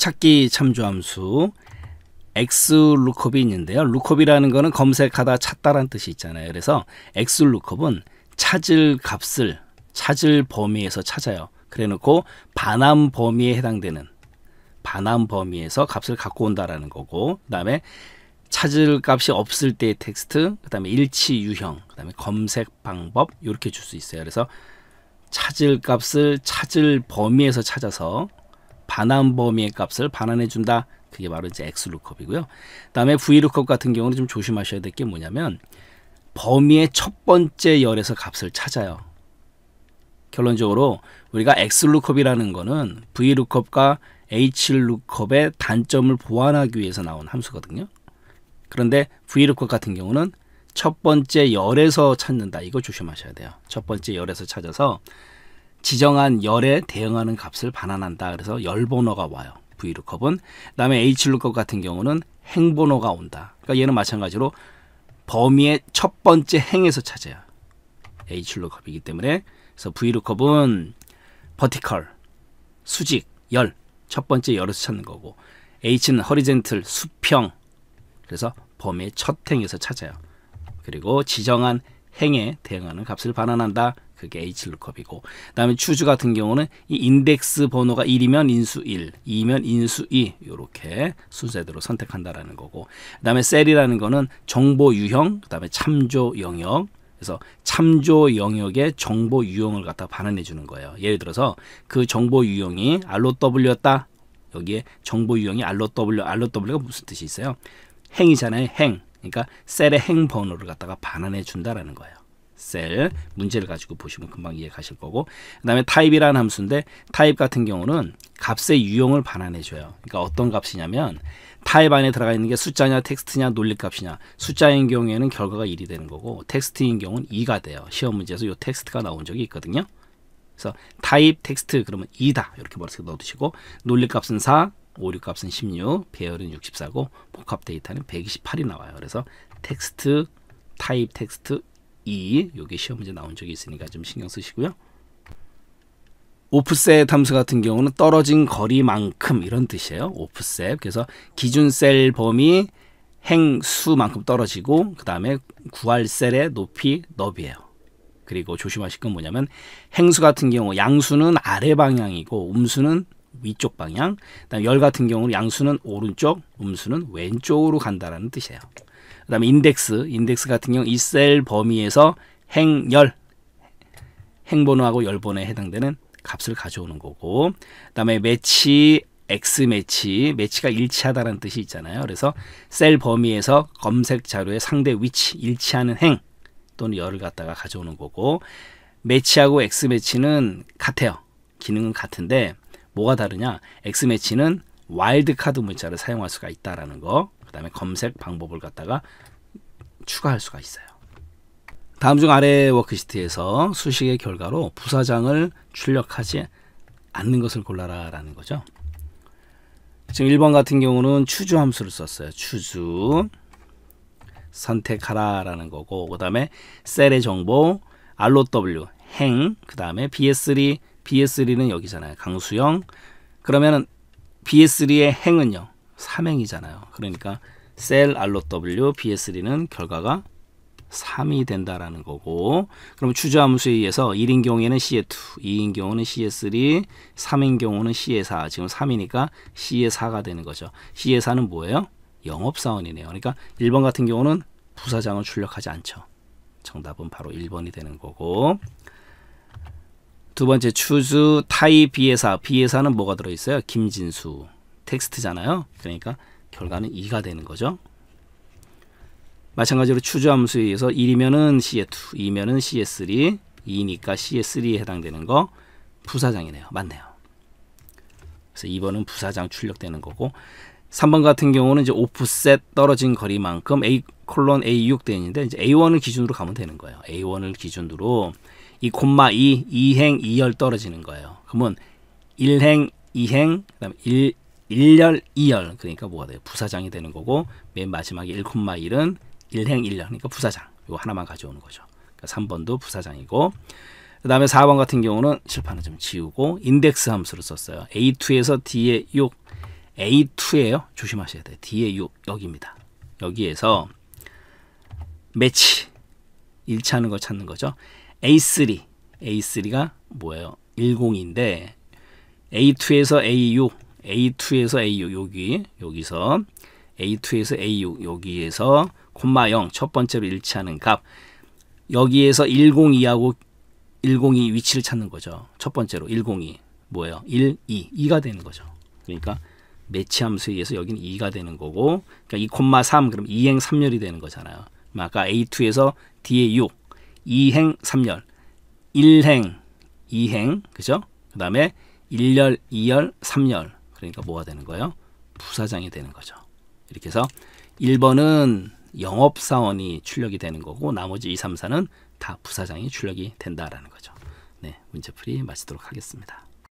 찾기 참조함수 xlookup 있는데요. lookum이라는 거는 검색하다 찾다라는 뜻이 있잖아요. 그래서 xlookup은 찾을 값을 찾을 범위에서 찾아요. 그래놓고 반환 범위에 해당되는 반환 범위에서 값을 갖고 온다라는 거고 그다음에 찾을 값이 없을 때의 텍스트 그다음에 일치 유형 그다음에 검색 방법 이렇게 줄 수 있어요. 그래서 찾을 값을 찾을 범위에서 찾아서 반환 범위의 값을 반환해 준다. 그게 바로 이제 XLOOKUP이고요. 그다음에 VLOOKUP 같은 경우는 좀 조심하셔야 될 게 뭐냐면 범위의 첫 번째 열에서 값을 찾아요. 결론적으로 우리가 XLOOKUP이라는 거는 VLOOKUP과 HLOOKUP의 단점을 보완하기 위해서 나온 함수거든요. 그런데 VLOOKUP 같은 경우는 첫 번째 열에서 찾는다. 이거 조심하셔야 돼요. 첫 번째 열에서 찾아서 지정한 열에 대응하는 값을 반환한다. 그래서 열 번호가 와요. vlookup 그다음에 hlookup 같은 경우는 행 번호가 온다. 그러니까 얘는 마찬가지로 범위의 첫 번째 행에서 찾아요. h l o o k u p 이기 때문에 그래서 vlookup은 버티컬 수직 열 첫 번째 열에서 찾는 거고 h는 허리젠틀 수평 그래서 범위의 첫 행에서 찾아요. 그리고 지정한 행에 대응하는 값을 반환한다. 그게 HLOOKUP이고 그다음에 추즈 같은 경우는 이 인덱스 번호가 1이면 인수 1, 2면 인수 2 이렇게 순서대로 선택한다라는 거고 그다음에 셀이라는 거는 정보 유형, 그다음에 참조 영역 그래서 참조 영역의 정보 유형을 갖다 반환해 주는 거예요. 예를 들어서 그 정보 유형이 ROW였다. 여기에 정보 유형이 ROW, ROW가 무슨 뜻이 있어요? 행이잖아요. 행. 그러니까 셀의 행 번호를 갖다가 반환해 준다라는 거예요. 셀 문제를 가지고 보시면 금방 이해 가실 거고 그 다음에 타입이라는 함수인데 타입 같은 경우는 값의 유형을 반환해 줘요 그러니까 어떤 값이냐면 타입 안에 들어가 있는 게 숫자냐 텍스트냐 논리값이냐 숫자인 경우에는 결과가 1이 되는 거고 텍스트인 경우는 2가 돼요 시험 문제에서 요 텍스트가 나온 적이 있거든요 그래서 타입 텍스트 그러면 2다 이렇게 머릿속에 넣어두시고 논리값은 4 오류값은 16, 배열은 64고 복합 데이터는 128이 나와요. 그래서 텍스트, 타입 텍스트 2 여기 시험 문제 나온 적이 있으니까 좀 신경 쓰시고요. 오프셋 함수 같은 경우는 떨어진 거리만큼 이런 뜻이에요. 오프셋. 그래서 기준 셀 범위 행수만큼 떨어지고 그 다음에 구할 셀의 높이 너비예요. 그리고 조심하실 건 뭐냐면 행수 같은 경우 양수는 아래 방향이고 음수는 위쪽 방향, 그다음 열 같은 경우는 양수는 오른쪽, 음수는 왼쪽으로 간다라는 뜻이에요. 그다음에 인덱스, 인덱스 같은 경우 이 셀 범위에서 행열, 행번호하고 열번호에 해당되는 값을 가져오는 거고 그다음에 매치 X 매치, 매치가 일치하다라는 뜻이 있잖아요. 그래서 셀 범위에서 검색 자료의 상대 위치, 일치하는 행 또는 열을 갖다가 가져오는 거고 매치하고 X 매치는 같아요. 기능은 같은데 뭐가 다르냐? X 매치는 와일드카드 문자를 사용할 수가 있다라는 거. 그 다음에 검색 방법을 갖다가 추가할 수가 있어요. 다음 중 아래 워크시트에서 수식의 결과로 부사장을 출력하지 않는 것을 골라라 라는 거죠. 지금 1번 같은 경우는 추주 함수를 썼어요. 추주 선택하라 라는 거고 그 다음에 셀의 정보 ROW 행, 그 다음에 BS3, BS3는 여기잖아요. 강수영. 그러면은 BS3의 행은요. 3행이잖아요 그러니까 셀 알로 W BS3는 결과가 3이 된다라는 거고 그럼 주저 함수에 의해서 1인 경우에는 c 에 2, 2인 경우는 c 에 3, 3인 경우는 c 에 4. 지금 3이니까 c 에 4가 되는 거죠. c 에 4는 뭐예요? 영업사원이네요. 그러니까 1번 같은 경우는 부사장을 출력하지 않죠. 정답은 바로 1번이 되는 거고 두 번째 추즈 타이 비에사 비에사는 뭐가 들어있어요? 김진수 텍스트잖아요. 그러니까 결과는 2가 되는 거죠. 마찬가지로 추주함수에 의해서 1이면은 CA2, 2면은 CA3, 2니까 CA3에 해당되는 거 부사장이네요. 맞네요. 그래서 2번은 부사장 출력되는 거고 3번 같은 경우는 이제 오프셋 떨어진 거리만큼 A 콜론 A6 되어 있는데 이제 A1을 기준으로 가면 되는 거예요. A1을 기준으로 이 콤마 2, 2행 2열 떨어지는 거예요. 그러면 1행, 2행, 그다음에 1, 1열, 2열 그러니까 뭐가 돼요? 부사장이 되는 거고 맨 마지막에 1,1은 1행 1열 그러니까 부사장 이거 하나만 가져오는 거죠. 그러니까 3번도 부사장이고 그 다음에 4번 같은 경우는 실판을 좀 지우고 인덱스 함수를 썼어요. A2에서 D에 6 A2에요. 조심하셔야 돼요. D에 6 여기입니다. 여기에서 매치 일치하는 걸 찾는 거죠. A3 A3가 뭐예요? 10인데 A2에서 A6 A2에서 A6 여기 여기서 A2에서 A6 여기에서 콤마 0 첫 번째로 일치하는 값 여기에서 102하고 102 위치를 찾는 거죠. 첫 번째로 102 뭐예요? 1, 2 2가 되는 거죠. 그러니까 매치 함수에 의해서 여기는 2가 되는 거고 그러니까 2,3 그럼 2행 3열이 되는 거잖아요. 아까 A2에서 D에 6 2행 3열 1행 2행 그죠? 그 다음에 1열, 2열, 3열 그러니까 뭐가 되는 거예요? 부사장이 되는 거죠. 이렇게 해서 1번은 영업사원이 출력이 되는 거고 나머지 2, 3, 4는 다 부사장이 출력이 된다라는 거죠. 네, 문제풀이 마치도록 하겠습니다.